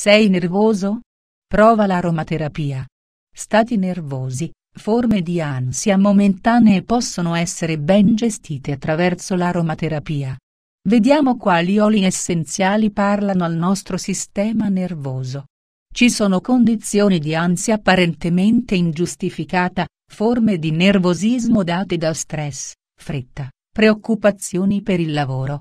Sei nervoso? Prova l'aromaterapia. Stati nervosi, forme di ansia momentanee possono essere ben gestite attraverso l'aromaterapia. Vediamo quali oli essenziali parlano al nostro sistema nervoso. Ci sono condizioni di ansia apparentemente ingiustificata, forme di nervosismo date da stress, fretta, preoccupazioni per il lavoro,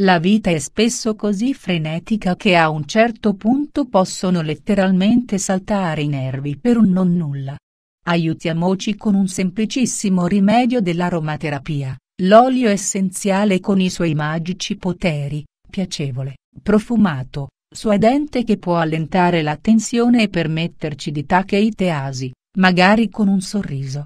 la vita è spesso così frenetica che a un certo punto possono letteralmente saltare i nervi per un non nulla. Aiutiamoci con un semplicissimo rimedio dell'aromaterapia, l'olio essenziale con i suoi magici poteri, piacevole, profumato, suadente che può allentare la tensione e permetterci di tacche i teasi, magari con un sorriso.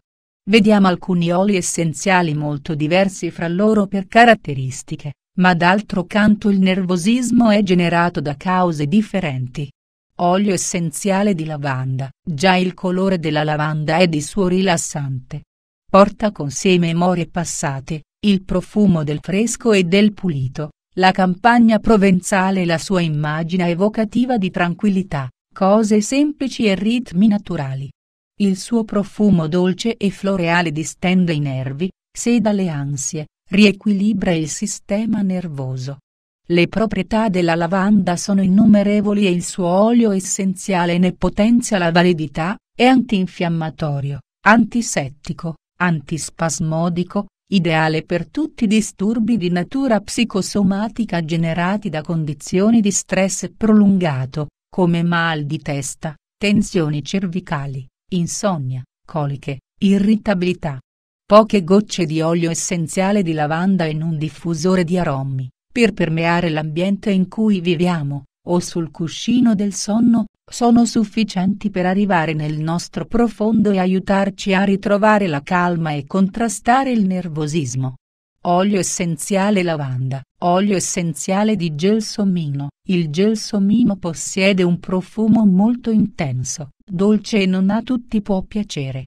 Vediamo alcuni oli essenziali molto diversi fra loro per caratteristiche. Ma d'altro canto il nervosismo è generato da cause differenti. Olio essenziale di lavanda. Già il colore della lavanda è di suo rilassante. Porta con sé memorie passate, il profumo del fresco e del pulito, la campagna provenzale e la sua immagine evocativa di tranquillità, cose semplici e ritmi naturali. Il suo profumo dolce e floreale distende i nervi, seda le ansie, riequilibra il sistema nervoso. Le proprietà della lavanda sono innumerevoli e il suo olio essenziale ne potenzia la validità, è antinfiammatorio, antisettico, antispasmodico, ideale per tutti i disturbi di natura psicosomatica generati da condizioni di stress prolungato, come mal di testa, tensioni cervicali, insonnia, coliche, irritabilità, Poche gocce di olio essenziale di lavanda in un diffusore di aromi, per permeare l'ambiente in cui viviamo, o sul cuscino del sonno, sono sufficienti per arrivare nel nostro profondo e aiutarci a ritrovare la calma e contrastare il nervosismo. Olio essenziale lavanda, olio essenziale di gelsomino. Il gelsomino possiede un profumo molto intenso, dolce e non a tutti può piacere,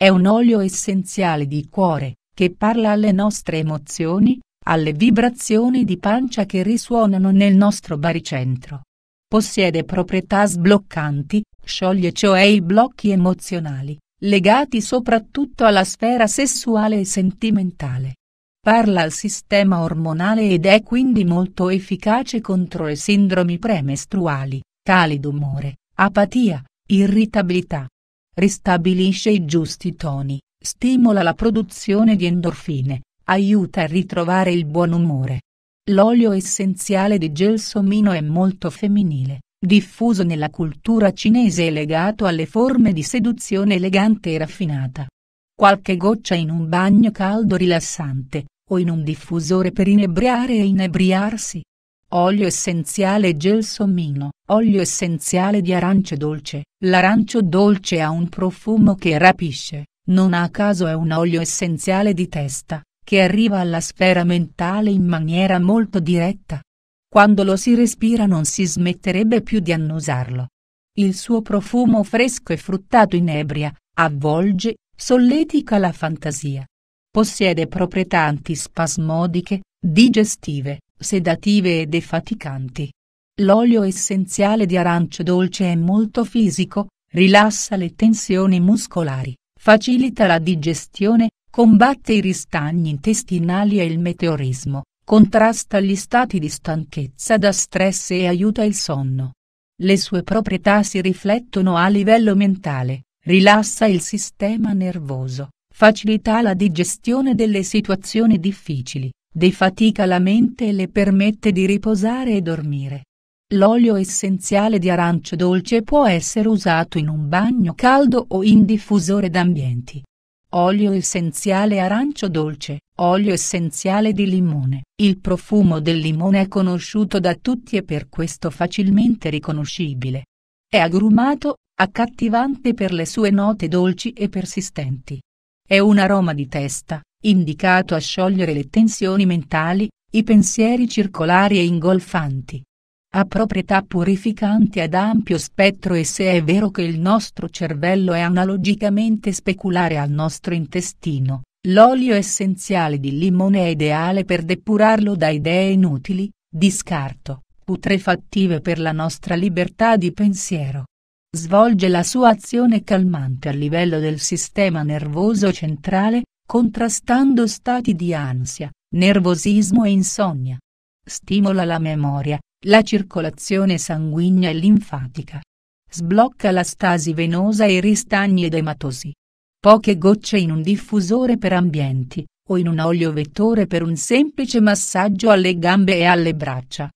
è un olio essenziale di cuore, che parla alle nostre emozioni, alle vibrazioni di pancia che risuonano nel nostro baricentro. Possiede proprietà sbloccanti, scioglie cioè i blocchi emozionali, legati soprattutto alla sfera sessuale e sentimentale. Parla al sistema ormonale ed è quindi molto efficace contro le sindromi premestruali, tali d'umore, apatia, irritabilità, ristabilisce i giusti toni, stimola la produzione di endorfine, aiuta a ritrovare il buon umore. L'olio essenziale di gelsomino è molto femminile, diffuso nella cultura cinese e legato alle forme di seduzione elegante e raffinata. Qualche goccia in un bagno caldo rilassante, o in un diffusore per inebriare e inebriarsi, Olio essenziale gelsomino, olio essenziale di arancio dolce, l'arancio dolce ha un profumo che rapisce, non a caso è un olio essenziale di testa, che arriva alla sfera mentale in maniera molto diretta. Quando lo si respira non si smetterebbe più di annusarlo. Il suo profumo fresco e fruttato inebria, avvolge, solletica la fantasia. Possiede proprietà antispasmodiche, digestive, sedative ed effaticanti. L'olio essenziale di arancio dolce è molto fisico, rilassa le tensioni muscolari, facilita la digestione, combatte i ristagni intestinali e il meteorismo, contrasta gli stati di stanchezza da stress e aiuta il sonno. Le sue proprietà si riflettono a livello mentale, rilassa il sistema nervoso, facilita la digestione delle situazioni difficili, defatica la mente e le permette di riposare e dormire. L'olio essenziale di arancio dolce può essere usato in un bagno caldo o in diffusore d'ambienti. Olio essenziale arancio dolce, olio essenziale di limone. Il profumo del limone è conosciuto da tutti e per questo facilmente riconoscibile. È agrumato, accattivante per le sue note dolci e persistenti. È un aroma di testa, indicato a sciogliere le tensioni mentali, i pensieri circolari e ingolfanti. Ha proprietà purificanti ad ampio spettro e se è vero che il nostro cervello è analogicamente speculare al nostro intestino, l'olio essenziale di limone è ideale per depurarlo da idee inutili, di scarto, putrefattive per la nostra libertà di pensiero svolge la sua azione calmante a livello del sistema nervoso centrale, contrastando stati di ansia, nervosismo e insonnia. Stimola la memoria, la circolazione sanguigna e linfatica. Sblocca la stasi venosa e i ed ematosi. Poche gocce in un diffusore per ambienti, o in un olio vettore per un semplice massaggio alle gambe e alle braccia,